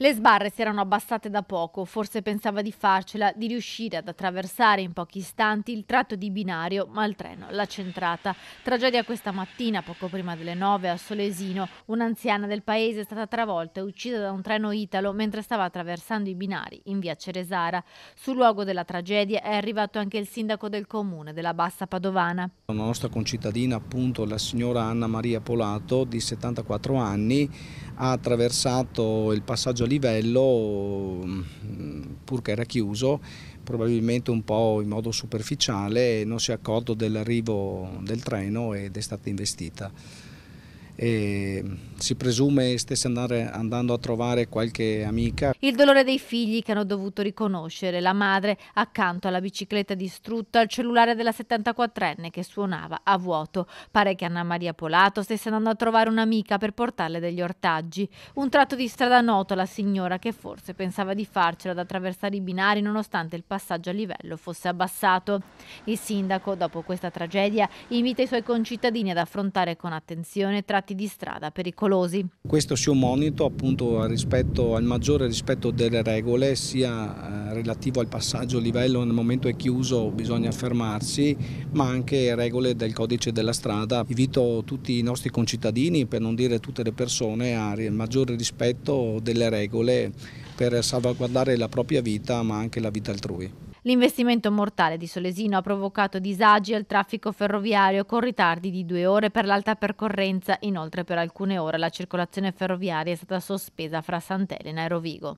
Le sbarre si erano abbassate da poco, forse pensava di farcela, di riuscire ad attraversare in pochi istanti il tratto di binario, ma il treno l'ha centrata. Tragedia questa mattina, poco prima delle nove, a Solesino, un'anziana del paese è stata travolta e uccisa da un treno italo mentre stava attraversando i binari in via Ceresara. Sul luogo della tragedia è arrivato anche il sindaco del comune della Bassa Padovana. Una nostra concittadina, appunto la signora Anna Maria Polato, di 74 anni, ha attraversato il passaggio livello, mm, purché era chiuso, probabilmente un po' in modo superficiale, non si è accorto dell'arrivo del treno ed è stata investita e si presume stesse andare, andando a trovare qualche amica. Il dolore dei figli che hanno dovuto riconoscere la madre accanto alla bicicletta distrutta, al cellulare della 74enne che suonava a vuoto. Pare che Anna Maria Polato stesse andando a trovare un'amica per portarle degli ortaggi. Un tratto di strada noto alla signora che forse pensava di farcela ad attraversare i binari nonostante il passaggio a livello fosse abbassato. Il sindaco, dopo questa tragedia, invita i suoi concittadini ad affrontare con attenzione tratti tratti di strada pericolosi. Questo sia un monito appunto rispetto, al maggiore rispetto delle regole sia eh, relativo al passaggio a livello nel momento è chiuso bisogna fermarsi ma anche regole del codice della strada. Invito tutti i nostri concittadini per non dire tutte le persone a maggiore rispetto delle regole per salvaguardare la propria vita ma anche la vita altrui. L'investimento mortale di Solesino ha provocato disagi al traffico ferroviario con ritardi di due ore per l'alta percorrenza. Inoltre per alcune ore la circolazione ferroviaria è stata sospesa fra Sant'Elena e Rovigo.